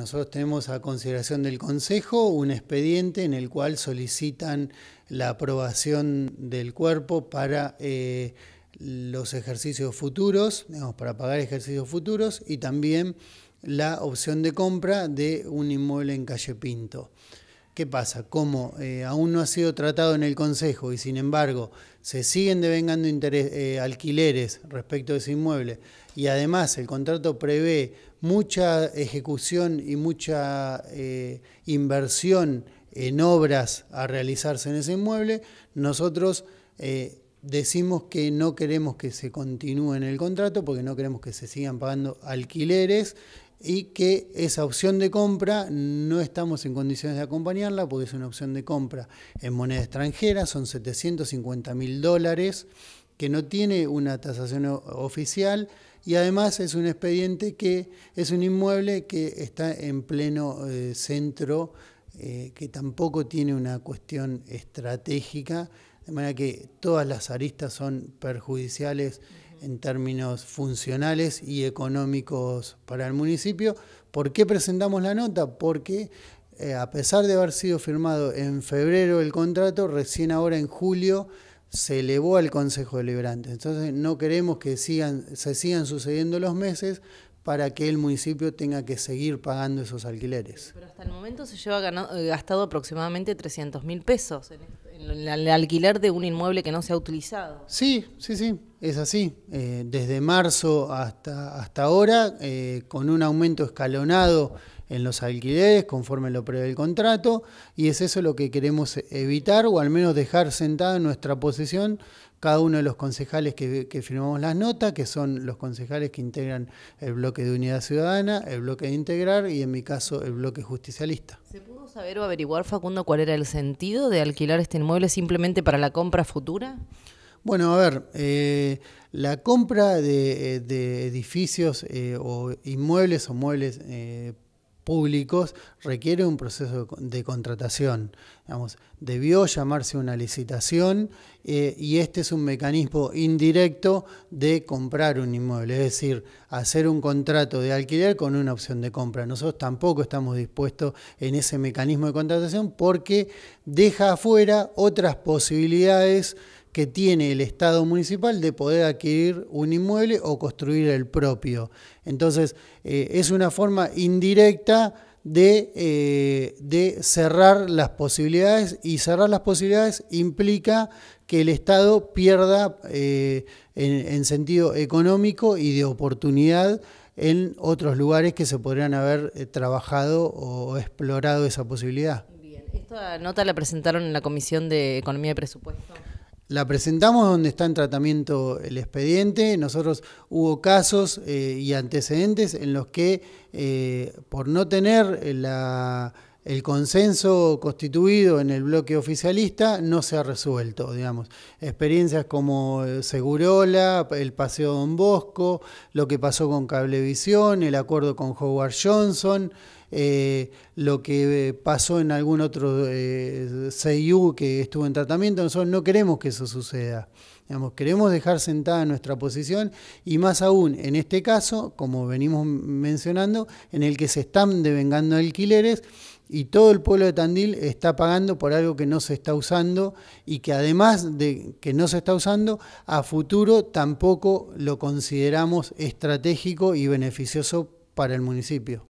nosotros tenemos a consideración del Consejo un expediente en el cual solicitan la aprobación del cuerpo para eh, los ejercicios futuros, digamos, para pagar ejercicios futuros y también la opción de compra de un inmueble en Calle Pinto. ¿Qué pasa? Como eh, aún no ha sido tratado en el Consejo y sin embargo se siguen devengando eh, alquileres respecto de ese inmueble y además el contrato prevé mucha ejecución y mucha eh, inversión en obras a realizarse en ese inmueble, nosotros decimos que no queremos que se continúe en el contrato porque no queremos que se sigan pagando alquileres y que esa opción de compra no estamos en condiciones de acompañarla porque es una opción de compra en moneda extranjera, son 750 mil dólares que no tiene una tasación oficial y además es un expediente que es un inmueble que está en pleno eh, centro, eh, que tampoco tiene una cuestión estratégica, de manera que todas las aristas son perjudiciales en términos funcionales y económicos para el municipio. ¿Por qué presentamos la nota? Porque eh, a pesar de haber sido firmado en febrero el contrato, recién ahora en julio se elevó al Consejo Deliberante. Entonces no queremos que sigan, se sigan sucediendo los meses para que el municipio tenga que seguir pagando esos alquileres. Pero hasta el momento se lleva eh, gastado aproximadamente 300 mil pesos en esto el alquiler de un inmueble que no se ha utilizado. Sí, sí, sí, es así. Eh, desde marzo hasta, hasta ahora, eh, con un aumento escalonado en los alquileres conforme lo prevé el contrato y es eso lo que queremos evitar o al menos dejar sentada en nuestra posición cada uno de los concejales que, firmamos las notas, que son los concejales que integran el bloque de Unidad Ciudadana, el bloque de Integrar y en mi caso el bloque justicialista. ¿Se pudo saber o averiguar, Facundo, cuál era el sentido de alquilar este inmueble simplemente para la compra futura? Bueno, a ver, eh, la compra de, eh, edificios eh, o inmuebles o muebles públicos requiere un proceso de contratación. debió llamarse una licitación eh, y este es un mecanismo indirecto de comprar un inmueble, es decir, hacer un contrato de alquiler con una opción de compra. Nosotros tampoco estamos dispuestos en ese mecanismo de contratación porque deja afuera otras posibilidades que tiene el Estado municipal de poder adquirir un inmueble o construir el propio. Entonces, eh, es una forma indirecta eh, de, cerrar las posibilidades y cerrar las posibilidades implica que el Estado pierda eh, en, sentido económico y de oportunidad en otros lugares que se podrían haber trabajado o explorado esa posibilidad. Bien, esta nota la presentaron en la Comisión de Economía y Presupuesto la presentamos donde está en tratamiento el expediente. Nosotros hubo casos eh, y antecedentes en los que eh, por no tener eh, el consenso constituido en el bloque oficialista no se ha resuelto, digamos. Experiencias como Segurola, el Paseo Don Bosco, lo que pasó con Cablevisión, el acuerdo con Howard Johnson. Eh, lo que eh, pasó en algún otro eh, CIU que estuvo en tratamiento. Nosotros no queremos que eso suceda. Digamos, queremos dejar sentada nuestra posición y más aún en este caso, como venimos mencionando, en el que se están devengando alquileres y todo el pueblo de Tandil está pagando por algo que no se está usando y que además de que no se está usando, a futuro tampoco lo consideramos estratégico y beneficioso para el municipio.